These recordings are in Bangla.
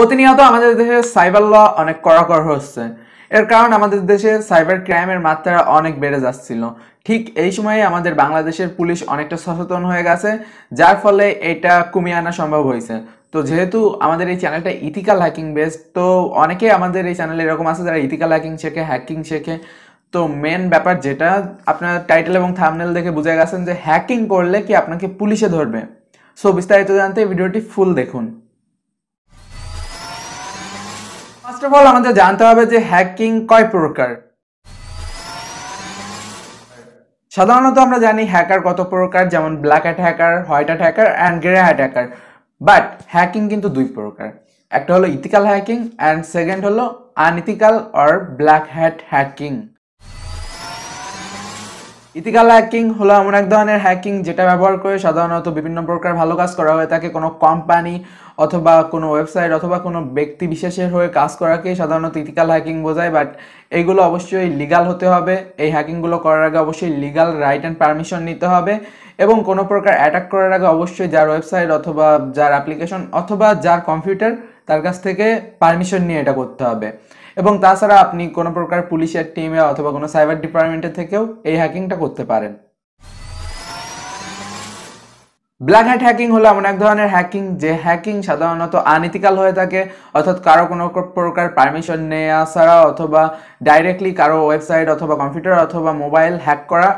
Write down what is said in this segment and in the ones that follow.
প্রতিনিয়ত আমাদের দেশে সাইবার ল অনেক কড়াকড় হচ্ছে এর কারণ আমাদের দেশে সাইবার ক্রাইমের মাত্রা অনেক বেড়ে যাচ্ছিল ঠিক এই সময়ে আমাদের বাংলাদেশের পুলিশ অনেকটা সচেতন হয়ে গেছে যার ফলে এটা কমিয়ে আনা সম্ভব হয়েছে তো যেহেতু আমাদের এই চ্যানেলটা ইথিক্যাল হ্যাকিং বেসড তো অনেকে আমাদের এই চ্যানেলে এরকম আছে যারা ইথিক্যাল হ্যাকিং শেখে হ্যাকিং শেখে তো মেন ব্যাপার যেটা আপনার টাইটেল এবং থামনেল দেখে বুঝে গেছেন যে হ্যাকিং করলে কি আপনাকে পুলিশে ধরবে সো বিস্তারিত জানতে ভিডিওটি ফুল দেখুন ফার্স্ট অফ অল আমাদের জানতে হবে যে হ্যাকিং কয় প্রকার সাধারণত আমরা জানি হ্যাকার কত প্রকার যেমন black hat hacker white hat hacker and grey hat hacker but hacking কিন্তু দুই প্রকার একটা হলো ইথিক্যাল হ্যাকিং অ্যান্ড সেকেন্ড হলো unethical or black hat hacking ethical hacking হলো এমন এক ধরনের হ্যাকিং যেটা ব্যবহার করে সাধারণত বিভিন্ন প্রকার ভালো কাজ করা হয়ে তাকে কোনো কোম্পানি অথবা কোনো ওয়েবসাইট অথবা কোনো ব্যক্তি বিশেষের হয়ে কাজ করাকে সাধারণত ইথিক্যাল হ্যাকিং বোঝায় বাট এইগুলো অবশ্যই লিগাল হতে হবে এই হ্যাকিংগুলো করার আগে অবশ্যই লিগাল রাইট অ্যান্ড পারমিশন নিতে হবে এবং কোনো প্রকার অ্যাটাক করার আগে অবশ্যই যার ওয়েবসাইট অথবা যার অ্যাপ্লিকেশন অথবা যার কম্পিউটার তার কাছ থেকে পারমিশন নিয়ে এটা করতে হবে এবং তাছাড়া আপনি কোনো প্রকার পুলিশের টিমে অথবা কোনো সাইবার ডিপার্টমেন্টের থেকেও এই হ্যাকিংটা করতে পারেন ব্ল্যাক হ্যাট হ্যাকিং হলো এমন এক ধরনের হ্যাকিং যে হ্যাকিং সাধারণত আনইথিক্যাল হয়ে থাকে অর্থাৎ কারো কোনো প্রকার পারমিশন নেওয়া ছাড়া অথবা ডাইরেক্টলি কারো ওয়েবসাইট অথবা কম্পিউটার অথবা মোবাইল হ্যাক করা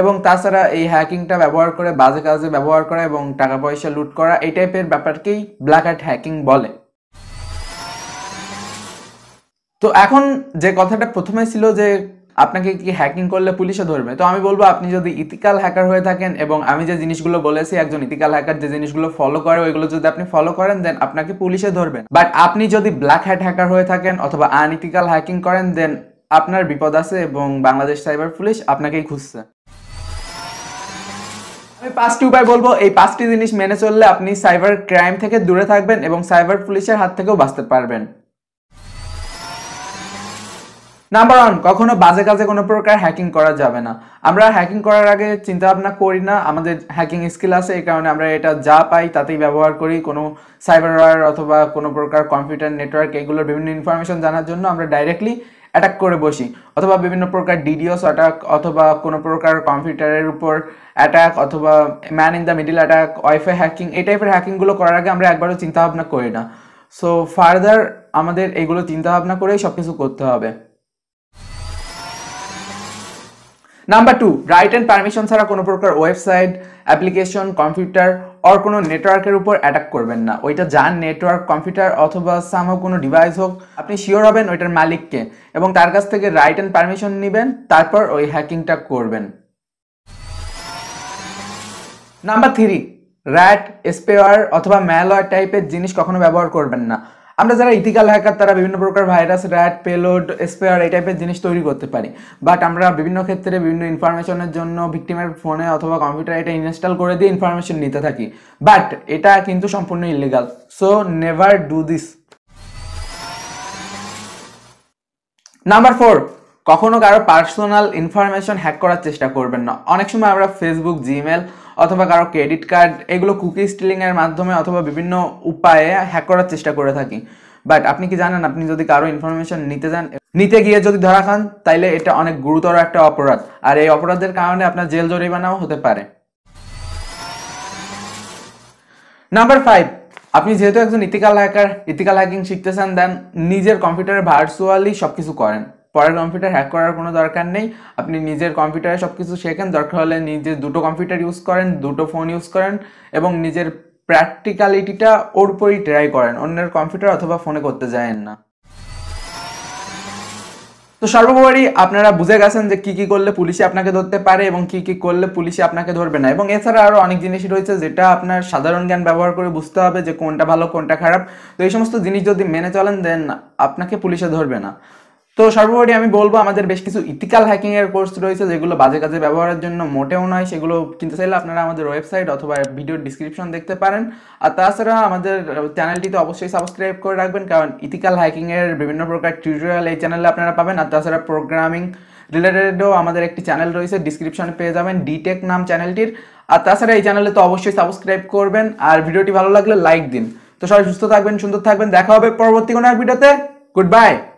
এবং তাছাড়া এই হ্যাকিংটা ব্যবহার করে বাজে কাজে ব্যবহার করা এবং টাকা পয়সা লুট করা এই টাইপের ব্যাপারকেই ব্ল্যাক হ্যাট হ্যাকিং বলে তো এখন যে কথাটা প্রথমে ছিল যে আপনাকে কি হ্যাকিং করলে পুলিশে ধরবে তো আমি বলবো আপনি যদি ইথিক্যাল হ্যাকার হয়ে থাকেন এবং আমি যে জিনিসগুলো বলেছি একজন ইথিক্যাল হ্যাকার যে জিনিসগুলো ফলো করে ওইগুলো যদি আপনি ফলো করেন দেন আপনাকে পুলিশে ধরবেন বাট আপনি যদি ব্ল্যাক হ্যাট হ্যাকার হয়ে থাকেন অথবা আনইথিক্যাল হ্যাকিং করেন দেন আপনার বিপদ আছে এবং বাংলাদেশ সাইবার পুলিশ আপনাকেই খুঁজছে আমি পাঁচটি উপায় বলবো এই পাঁচটি জিনিস মেনে চললে আপনি সাইবার ক্রাইম থেকে দূরে থাকবেন এবং সাইবার পুলিশের হাত থেকেও বাঁচতে পারবেন নাম্বার ওয়ান কখনো বাজে কাজে কোনো প্রকার হ্যাকিং করা যাবে না আমরা হ্যাকিং করার আগে চিন্তা ভাবনা করি না আমাদের হ্যাকিং স্কিল আছে এই কারণে আমরা এটা যা পাই তাতেই ব্যবহার করি কোনো সাইবার ওয়ার অথবা কোনো প্রকার কম্পিউটার নেটওয়ার্ক এগুলোর বিভিন্ন ইনফরমেশন জানার জন্য আমরা ডাইরেক্টলি অ্যাটাক করে বসি অথবা বিভিন্ন প্রকার ডিডিওস অ্যাটাক অথবা কোনো প্রকার কম্পিউটারের উপর অ্যাটাক অথবা man in the middle attack wifi hacking এই টাইপের হ্যাকিংগুলো করার আগে আমরা একবারও চিন্তাভাবনা করি না সো ফার্দার আমাদের এগুলো চিন্তাভাবনা করেই সব কিছু করতে হবে number two right and permission ছাড়া কোনো প্রকার ওয়েবসাইট অ্যাপ্লিকেশন কম্পিউটার অর কোনো নেটওয়ার্কের উপর অ্যাটাক করবেন না ওইটা যান নেটওয়ার্ক কম্পিউটার অথবা হোক কোনো ডিভাইস হোক আপনি শিওর হবেন ওইটার মালিককে এবং তার কাছ থেকে রাইট অ্যান্ড পারমিশন নেবেন তারপর ওই হ্যাকিংটা করবেন নাম্বার থ্রি র্যাট স্পেয়ার অথবা ম্যালয় টাইপের জিনিস কখনো ব্যবহার করবেন না আমরা যারা ইথিক্যাল হ্যাকার তারা বিভিন্ন প্রকার ভাইরাস র্যাট পেলোড স্পেয়ার এই টাইপের জিনিস তৈরি করতে পারি বাট আমরা বিভিন্ন ক্ষেত্রে বিভিন্ন ইনফরমেশনের জন্য ভিকটিমের ফোনে অথবা কম্পিউটারে এটা ইনস্টল করে দিয়ে ইনফরমেশন নিতে থাকি বাট এটা কিন্তু সম্পূর্ণ illegal so never do this number four কখনো কারো পার্সোনাল ইনফরমেশন হ্যাক করার চেষ্টা করবেন না অনেক সময় আমরা ফেসবুক জিমেল অথবা কারো ক্রেডিট কার্ড এগুলো কুকি স্টিলিংয়ের মাধ্যমে অথবা বিভিন্ন উপায়ে হ্যাক করার চেষ্টা করে থাকি বাট আপনি কি জানেন আপনি যদি কারো ইনফরমেশন নিতে যান নিতে গিয়ে যদি ধরা খান তাইলে এটা অনেক গুরুতর একটা অপরাধ আর এই অপরাধের কারণে আপনার জেল জরিমানাও হতে পারে নাম্বার ফাইভ আপনি যেহেতু একজন ইথিক্যাল হ্যাকার ইথিক্যাল হ্যাকিং শিখতে চান দেন নিজের কম্পিউটারে ভার্চুয়ালি সব কিছু করেন পরের কম্পিউটার হ্যাক করার কোনো দরকার নেই আপনি নিজের কম্পিউটারে সব কিছু শেখেন দরকার হলে নিজে দুটো কম্পিউটার ইউজ করেন দুটো ফোন ইউজ করেন এবং নিজের প্র্যাকটিক্যালিটিটা ওর উপরই ট্রাই করেন অন্যের কম্পিউটার অথবা ফোনে করতে যায়েন না তো সর্বোপরি আপনারা বুঝে গেছেন যে কি কি করলে পুলিশে আপনাকে ধরতে পারে এবং কি কি করলে পুলিশে আপনাকে ধরবে না এবং এছাড়া আরও অনেক জিনিসই রয়েছে যেটা আপনার সাধারণ জ্ঞান ব্যবহার করে বুঝতে হবে যে কোনটা ভালো কোনটা খারাপ তো এই সমস্ত জিনিস যদি মেনে চলেন দেন আপনাকে পুলিশে ধরবে না তো সর্বোপরি আমি বলবো আমাদের বেশ কিছু ইথিক্যাল এর কোর্স রয়েছে যেগুলো বাজে কাজে ব্যবহারের জন্য মোটেও নয় সেগুলো কিনতে চাইলে আপনারা আমাদের ওয়েবসাইট অথবা ভিডিওর ডিসক্রিপশন দেখতে পারেন আর তাছাড়া আমাদের চ্যানেলটিতে অবশ্যই সাবস্ক্রাইব করে রাখবেন কারণ ইথিক্যাল এর বিভিন্ন প্রকার টিউটোরিয়াল এই চ্যানেলে আপনারা পাবেন আর তাছাড়া প্রোগ্রামিং রিলেটেডও আমাদের একটি চ্যানেল রয়েছে ডিসক্রিপশনে পেয়ে যাবেন ডিটেক নাম চ্যানেলটির আর তাছাড়া এই চ্যানেলে তো অবশ্যই সাবস্ক্রাইব করবেন আর ভিডিওটি ভালো লাগলে লাইক দিন তো সবাই সুস্থ থাকবেন সুন্দর থাকবেন দেখা হবে পরবর্তী কোনো এক ভিডিওতে গুড বাই